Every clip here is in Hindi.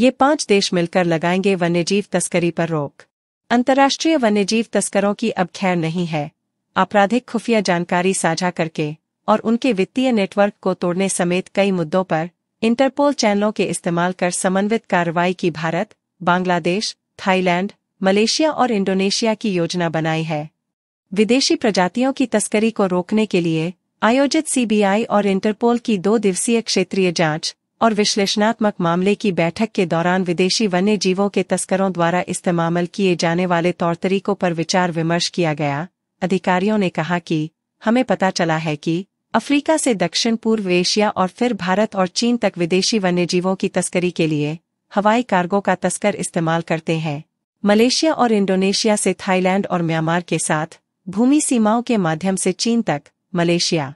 ये पांच देश मिलकर लगाएंगे वन्यजीव तस्करी पर रोक अंतर्राष्ट्रीय वन्यजीव तस्करों की अब खैर नहीं है आपराधिक खुफिया जानकारी साझा करके और उनके वित्तीय नेटवर्क को तोड़ने समेत कई मुद्दों पर इंटरपोल चैनलों के इस्तेमाल कर समन्वित कार्रवाई की भारत बांग्लादेश थाईलैंड मलेशिया और इंडोनेशिया की योजना बनाई है विदेशी प्रजातियों की तस्करी को रोकने के लिए आयोजित सीबीआई और इंटरपोल की दो दिवसीय क्षेत्रीय जांच और विश्लेषणात्मक मामले की बैठक के दौरान विदेशी वन्य जीवों के तस्करों द्वारा इस्तेमाल किए जाने वाले तौर तरीकों पर विचार विमर्श किया गया अधिकारियों ने कहा कि हमें पता चला है कि अफ्रीका से दक्षिण पूर्व एशिया और फिर भारत और चीन तक विदेशी वन्य जीवों की तस्करी के लिए हवाई कार्गो का तस्कर इस्तेमाल करते हैं मलेशिया और इंडोनेशिया से थाईलैंड और म्यांमार के साथ भूमि सीमाओं के माध्यम से चीन तक मलेशिया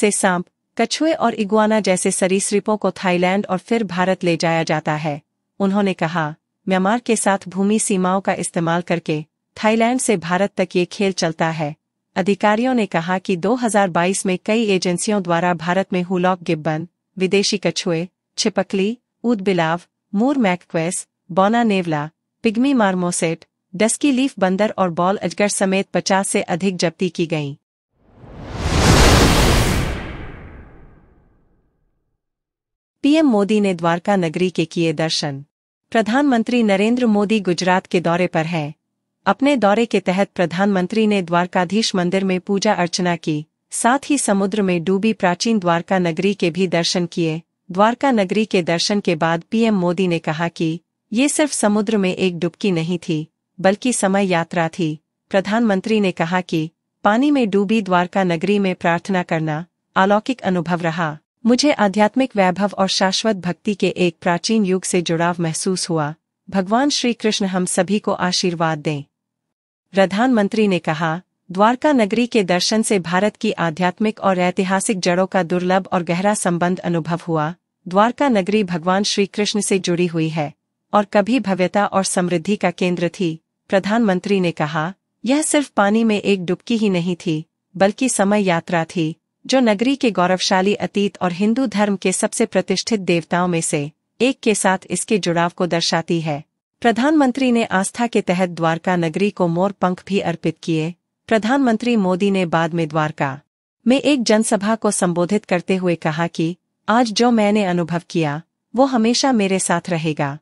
से सांप कछुए और इगुआना जैसे सरीसृपों को थाईलैंड और फिर भारत ले जाया जाता है उन्होंने कहा म्यांमार के साथ भूमि सीमाओं का इस्तेमाल करके थाईलैंड से भारत तक ये खेल चलता है अधिकारियों ने कहा कि 2022 में कई एजेंसियों द्वारा भारत में हुलॉक गिब्बन विदेशी कछुए छिपकली ऊद बिलाव मूर मैकक्वेस बोना नेवला पिग्मी मार्मोसेट डस्की लीफ बंदर और बॉल अजगर समेत 50 से अधिक जब्ती की गईं पीएम मोदी ने द्वारका नगरी के किए दर्शन प्रधानमंत्री नरेंद्र मोदी गुजरात के दौरे पर हैं अपने दौरे के तहत प्रधानमंत्री ने द्वारकाधीश मंदिर में पूजा अर्चना की साथ ही समुद्र में डूबी प्राचीन द्वारका नगरी के भी दर्शन किए द्वारका नगरी के दर्शन के बाद पीएम मोदी ने कहा कि ये सिर्फ समुद्र में एक डुबकी नहीं थी बल्कि समय यात्रा थी प्रधानमंत्री ने कहा कि पानी में डूबी द्वारका नगरी में प्रार्थना करना अलौकिक अनुभव रहा मुझे आध्यात्मिक वैभव और शाश्वत भक्ति के एक प्राचीन युग से जुड़ाव महसूस हुआ भगवान श्री कृष्ण हम सभी को आशीर्वाद दें प्रधानमंत्री ने कहा द्वारका नगरी के दर्शन से भारत की आध्यात्मिक और ऐतिहासिक जड़ों का दुर्लभ और गहरा संबंध अनुभव हुआ द्वारका नगरी भगवान श्री कृष्ण से जुड़ी हुई है और कभी भव्यता और समृद्धि का केंद्र थी प्रधानमंत्री ने कहा यह सिर्फ पानी में एक डुबकी ही नहीं थी बल्कि समय यात्रा थी जो नगरी के गौरवशाली अतीत और हिंदू धर्म के सबसे प्रतिष्ठित देवताओं में से एक के साथ इसके जुड़ाव को दर्शाती है प्रधानमंत्री ने आस्था के तहत द्वारका नगरी को मोर पंख भी अर्पित किए प्रधानमंत्री मोदी ने बाद में द्वारका में एक जनसभा को संबोधित करते हुए कहा कि आज जो मैंने अनुभव किया वो हमेशा मेरे साथ रहेगा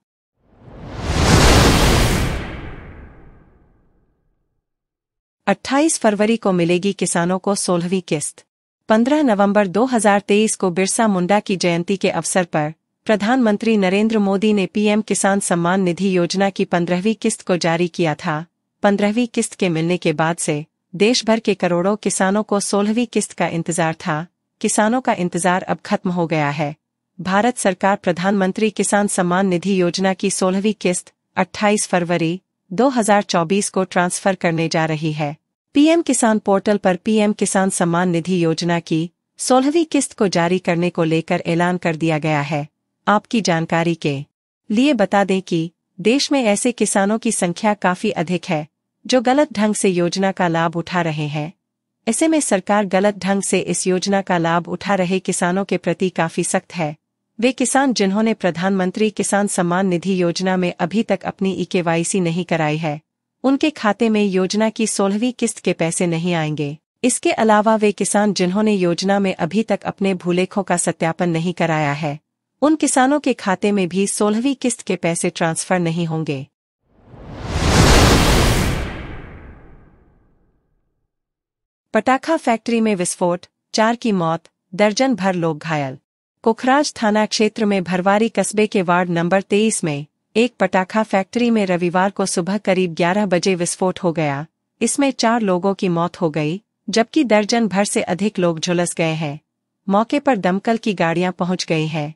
अट्ठाईस फरवरी को मिलेगी किसानों को सोलहवीं किस्त 15 नवंबर 2023 को बिरसा मुंडा की जयंती के अवसर पर प्रधानमंत्री नरेंद्र मोदी ने पीएम किसान सम्मान निधि योजना की पंद्रहवीं किस्त को जारी किया था पंद्रहवीं किस्त के मिलने के बाद से देश भर के करोड़ों किसानों को सोलहवीं किस्त का इंतजार था किसानों का इंतजार अब खत्म हो गया है भारत सरकार प्रधानमंत्री किसान सम्मान निधि योजना की सोलहवीं किस्त 28 फरवरी 2024 को ट्रांसफर करने जा रही है पीएम किसान पोर्टल पर पीएम किसान सम्मान निधि योजना की सोलहवीं किस्त को जारी करने को लेकर ऐलान कर दिया गया है आपकी जानकारी के लिए बता दें कि देश में ऐसे किसानों की संख्या काफी अधिक है जो गलत ढंग से योजना का लाभ उठा रहे हैं ऐसे में सरकार गलत ढंग से इस योजना का लाभ उठा रहे किसानों के प्रति काफी सख्त है वे किसान जिन्होंने प्रधानमंत्री किसान सम्मान निधि योजना में अभी तक अपनी ई नहीं कराई है उनके खाते में योजना की सोलहवीं किस्त के पैसे नहीं आएंगे इसके अलावा वे किसान जिन्होंने योजना में अभी तक अपने भूलेखों का सत्यापन नहीं कराया है उन किसानों के खाते में भी सोलहवीं किस्त के पैसे ट्रांसफर नहीं होंगे पटाखा फैक्ट्री में विस्फोट चार की मौत दर्जन भर लोग घायल कोखराज थाना क्षेत्र में भरवारी कस्बे के वार्ड नंबर तेईस में एक पटाखा फैक्ट्री में रविवार को सुबह करीब 11 बजे विस्फोट हो गया इसमें चार लोगों की मौत हो गई जबकि दर्जन भर से अधिक लोग झुलस गए हैं मौके पर दमकल की गाड़ियां पहुंच गई हैं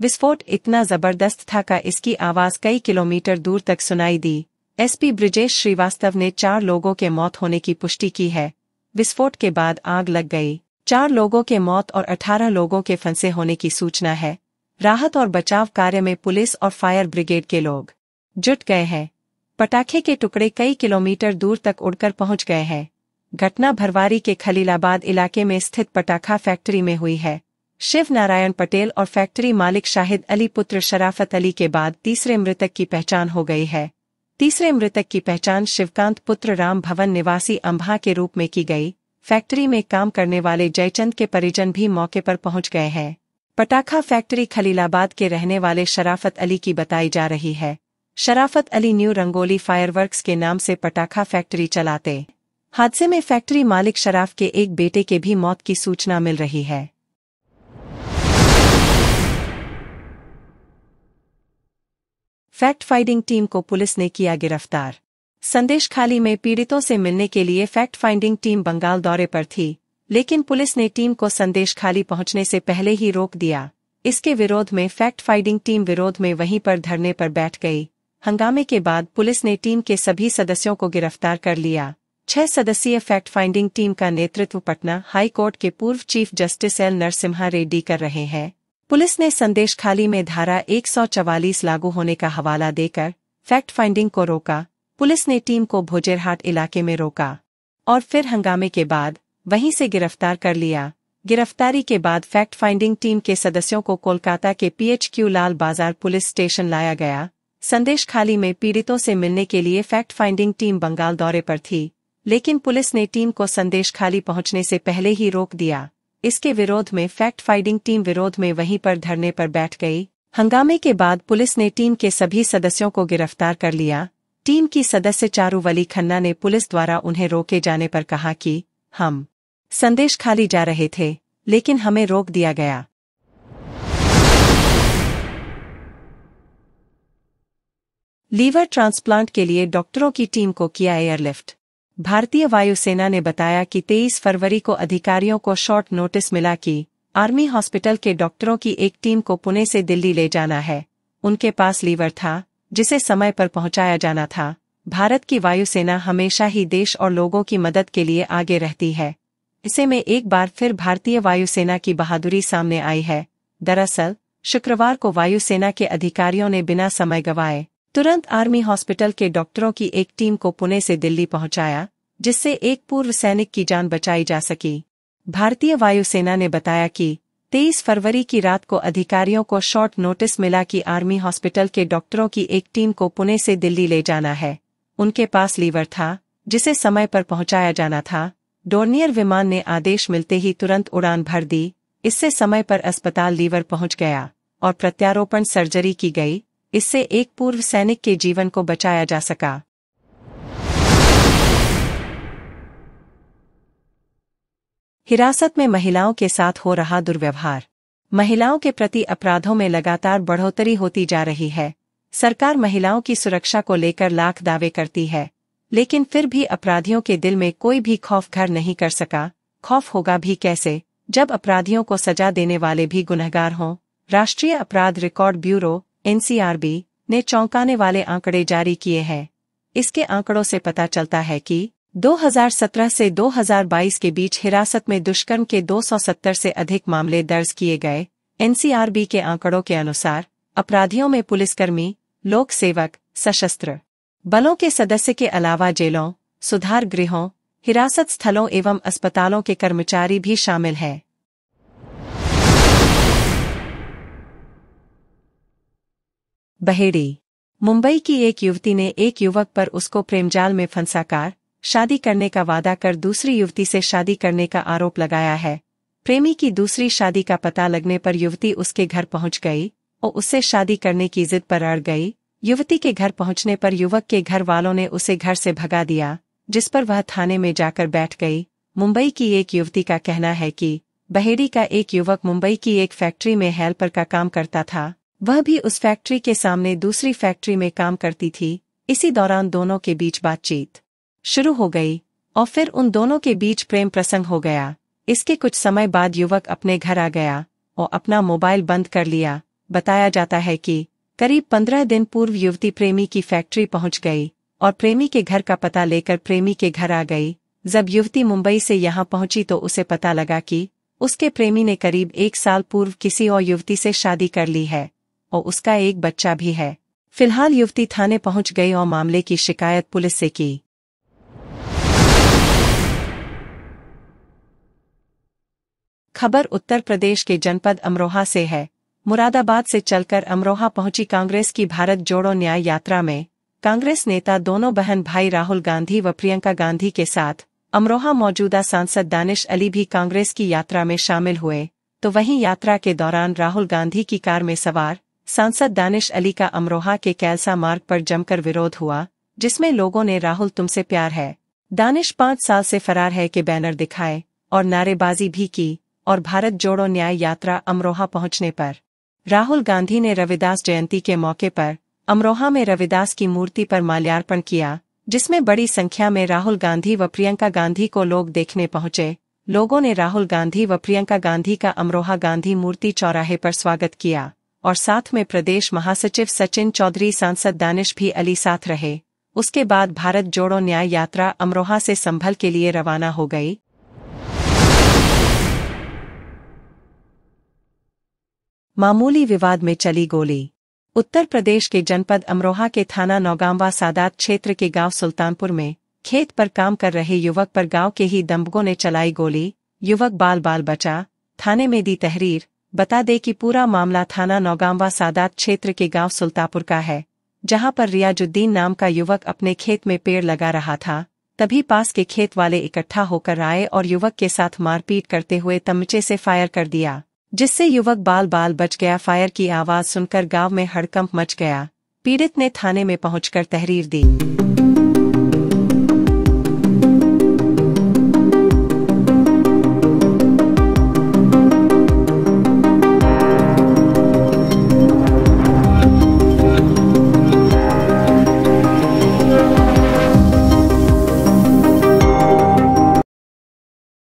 विस्फोट इतना जबरदस्त था का इसकी आवाज कई किलोमीटर दूर तक सुनाई दी एसपी ब्रिजेश श्रीवास्तव ने चार लोगों के मौत होने की पुष्टि की है विस्फोट के बाद आग लग गई चार लोगों के मौत और अठारह लोगों के फंसे होने की सूचना है राहत और बचाव कार्य में पुलिस और फायर ब्रिगेड के लोग जुट गए हैं पटाखे के टुकड़े कई किलोमीटर दूर तक उड़कर पहुंच गए हैं घटना भरवारी के खलीलाबाद इलाके में स्थित पटाखा फैक्ट्री में हुई है शिव नारायण पटेल और फैक्ट्री मालिक शाहिद अली पुत्र शराफत अली के बाद तीसरे मृतक की पहचान हो गई है तीसरे मृतक की पहचान शिवकांत पुत्र राम भवन निवासी अम्भा के रूप में की गई फैक्ट्री में काम करने वाले जयचंद के परिजन भी मौके पर पहुंच गए हैं पटाखा फैक्ट्री खलीलाबाद के रहने वाले शराफत अली की बताई जा रही है शराफत अली न्यू रंगोली फायरवर्क्स के नाम से पटाखा फैक्ट्री चलाते हादसे में फैक्ट्री मालिक शराफ के एक बेटे के भी मौत की सूचना मिल रही है फैक्ट फाइंडिंग टीम को पुलिस ने किया गिरफ्तार संदेश खाली में पीड़ितों से मिलने के लिए फैक्ट फाइंडिंग टीम बंगाल दौरे पर थी लेकिन पुलिस ने टीम को संदेश खाली पहुंचने से पहले ही रोक दिया इसके विरोध में फैक्ट फाइंडिंग टीम विरोध में वहीं पर धरने पर बैठ गई हंगामे के बाद पुलिस ने टीम के सभी सदस्यों को गिरफ्तार कर लिया छह सदस्यीय फैक्ट फाइंडिंग टीम का नेतृत्व पटना हाई कोर्ट के पूर्व chief justice L Narasimha Reddy कर रहे हैं पुलिस ने संदेश खाली में धारा 144 लागू होने का हवाला देकर फैक्ट फाइंडिंग को रोका पुलिस ने टीम को भोजेरहाट इलाके में रोका और फिर हंगामे के बाद वहीं से गिरफ्तार कर लिया गिरफ्तारी के बाद फैक्ट फाइंडिंग टीम के सदस्यों को कोलकाता के पीएचक्यू लाल बाजार पुलिस स्टेशन लाया गया संदेश खाली में पीड़ितों से मिलने के लिए फैक्ट फाइंडिंग टीम बंगाल दौरे पर थी लेकिन पुलिस ने टीम को संदेश खाली पहुंचने से पहले ही रोक दिया इसके विरोध में फैक्ट फाइंडिंग टीम विरोध में वहीं पर धरने पर बैठ गई हंगामे के बाद पुलिस ने टीम के सभी सदस्यों को गिरफ्तार कर लिया टीम की सदस्य वली खन्ना ने पुलिस द्वारा उन्हें रोके जाने पर कहा कि हम संदेश खाली जा रहे थे लेकिन हमें रोक दिया गया लीवर ट्रांसप्लांट के लिए डॉक्टरों की टीम को किया एयरलिफ्ट भारतीय वायुसेना ने बताया कि 23 फरवरी को अधिकारियों को शॉर्ट नोटिस मिला कि आर्मी हॉस्पिटल के डॉक्टरों की एक टीम को पुणे से दिल्ली ले जाना है उनके पास लीवर था जिसे समय पर पहुंचाया जाना था भारत की वायुसेना हमेशा ही देश और लोगों की मदद के लिए आगे रहती है इसे में एक बार फिर भारतीय वायुसेना की बहादुरी सामने आई है दरअसल शुक्रवार को वायुसेना के अधिकारियों ने बिना समय गवाए तुरंत आर्मी हॉस्पिटल के डॉक्टरों की एक टीम को पुणे से दिल्ली पहुंचाया जिससे एक पूर्व सैनिक की जान बचाई जा सकी भारतीय वायुसेना ने बताया कि 23 फरवरी की रात को अधिकारियों को शॉर्ट नोटिस मिला कि आर्मी हॉस्पिटल के डॉक्टरों की एक टीम को पुणे से दिल्ली ले जाना है उनके पास लीवर था जिसे समय पर पहुंचाया जाना था डोर्नियर विमान ने आदेश मिलते ही तुरंत उड़ान भर दी इससे समय पर अस्पताल लीवर पहुंच गया और प्रत्यारोपण सर्जरी की गई इससे एक पूर्व सैनिक के जीवन को बचाया जा सका हिरासत में महिलाओं के साथ हो रहा दुर्व्यवहार महिलाओं के प्रति अपराधों में लगातार बढ़ोतरी होती जा रही है सरकार महिलाओं की सुरक्षा को लेकर लाख दावे करती है लेकिन फिर भी अपराधियों के दिल में कोई भी खौफ घर नहीं कर सका खौफ होगा भी कैसे जब अपराधियों को सजा देने वाले भी गुनहगार हों राष्ट्रीय अपराध रिकॉर्ड ब्यूरो एनसीआरबी ने चौंकाने वाले आंकड़े जारी किए हैं इसके आंकड़ों से पता चलता है कि 2017 से 2022 के बीच हिरासत में दुष्कर्म के 270 से अधिक मामले दर्ज किए गए एनसीआरबी के आंकड़ों के अनुसार अपराधियों में पुलिसकर्मी लोक सेवक सशस्त्र बलों के सदस्य के अलावा जेलों सुधार गृहों हिरासत स्थलों एवं अस्पतालों के कर्मचारी भी शामिल हैं बहेड़ी मुंबई की एक युवती ने एक युवक पर उसको प्रेमजाल में फंसाकार शादी करने का वादा कर दूसरी युवती से शादी करने का आरोप लगाया है प्रेमी की दूसरी शादी का पता लगने पर युवती उसके घर पहुंच गई और उससे शादी करने की जिद पर अड़ गई युवती के घर पहुंचने पर युवक के घर वालों ने उसे घर से भगा दिया जिस पर वह थाने में जाकर बैठ गई मुंबई की एक युवती का कहना है कि बहेड़ी का एक युवक मुंबई की एक फैक्ट्री में हेल्पर का काम करता था वह भी उस फैक्ट्री के सामने दूसरी फैक्ट्री में काम करती थी इसी दौरान दोनों के बीच बातचीत शुरू हो गई और फिर उन दोनों के बीच प्रेम प्रसंग हो गया इसके कुछ समय बाद युवक अपने घर आ गया और अपना मोबाइल बंद कर लिया बताया जाता है कि करीब पंद्रह दिन पूर्व युवती प्रेमी की फैक्ट्री पहुंच गई और प्रेमी के घर का पता लेकर प्रेमी के घर आ गई जब युवती मुंबई से यहाँ पहुंची तो उसे पता लगा कि उसके प्रेमी ने करीब एक साल पूर्व किसी और युवती से शादी कर ली है और उसका एक बच्चा भी है फिलहाल युवती थाने पहुंच गई और मामले की शिकायत पुलिस से की खबर उत्तर प्रदेश के जनपद अमरोहा से है मुरादाबाद से चलकर अमरोहा पहुंची कांग्रेस की भारत जोड़ो न्याय यात्रा में कांग्रेस नेता दोनों बहन भाई राहुल गांधी व प्रियंका गांधी के साथ अमरोहा मौजूदा सांसद दानिश अली भी कांग्रेस की यात्रा में शामिल हुए तो वहीं यात्रा के दौरान राहुल गांधी की कार में सवार सांसद दानिश अली का अमरोहा के कैलसा मार्ग पर जमकर विरोध हुआ जिसमें लोगों ने राहुल तुमसे प्यार है दानिश पांच साल से फरार है के बैनर दिखाए और नारेबाजी भी की और भारत जोड़ो न्याय यात्रा अमरोहा पहुंचने पर राहुल गांधी ने रविदास जयंती के मौके पर अमरोहा में रविदास की मूर्ति पर माल्यार्पण किया जिसमें बड़ी संख्या में राहुल गांधी व प्रियंका गांधी को लोग देखने पहुंचे लोगों ने राहुल गांधी व प्रियंका गांधी का अमरोहा गांधी मूर्ति चौराहे पर स्वागत किया और साथ में प्रदेश महासचिव सचिन चौधरी सांसद दानिश भी अली साथ रहे उसके बाद भारत जोड़ो न्याय यात्रा अमरोहा से संभल के लिए रवाना हो गई मामूली विवाद में चली गोली उत्तर प्रदेश के जनपद अमरोहा के थाना नौगांवा सादात क्षेत्र के गांव सुल्तानपुर में खेत पर काम कर रहे युवक पर गांव के ही दम्बगों ने चलाई गोली युवक बाल बाल बचा थाने में दी तहरीर बता दे कि पूरा मामला थाना नौगांवा सादात क्षेत्र के गांव सुल्तापुर का है जहां पर रियाजुद्दीन नाम का युवक अपने खेत में पेड़ लगा रहा था तभी पास के खेत वाले इकट्ठा होकर आए और युवक के साथ मारपीट करते हुए तमचे से फायर कर दिया जिससे युवक बाल बाल बच गया फायर की आवाज सुनकर गांव में हड़कंप मच गया पीड़ित ने थाने में पहुंचकर तहरीर दी